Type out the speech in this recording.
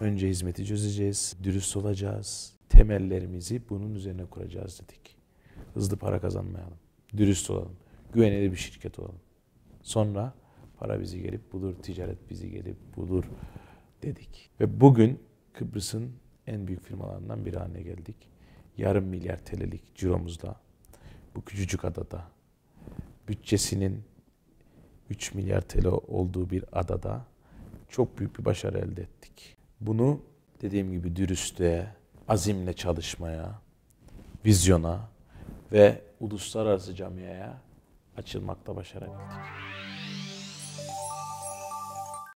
Önce hizmeti çözeceğiz, dürüst olacağız. Temellerimizi bunun üzerine kuracağız dedik. Hızlı para kazanmayalım, dürüst olalım, güvenilir bir şirket olalım. Sonra para bizi gelip bulur, ticaret bizi gelip bulur dedik. Ve bugün Kıbrıs'ın en büyük firmalarından biri haline geldik. Yarım milyar TL'lik ciromuzla bu küçücük adada bütçesinin 3 milyar TL olduğu bir adada çok büyük bir başarı elde ettik. Bunu dediğim gibi dürüstlüğe, azimle çalışmaya, vizyona ve uluslararası camiaya açılmakta başarabildik.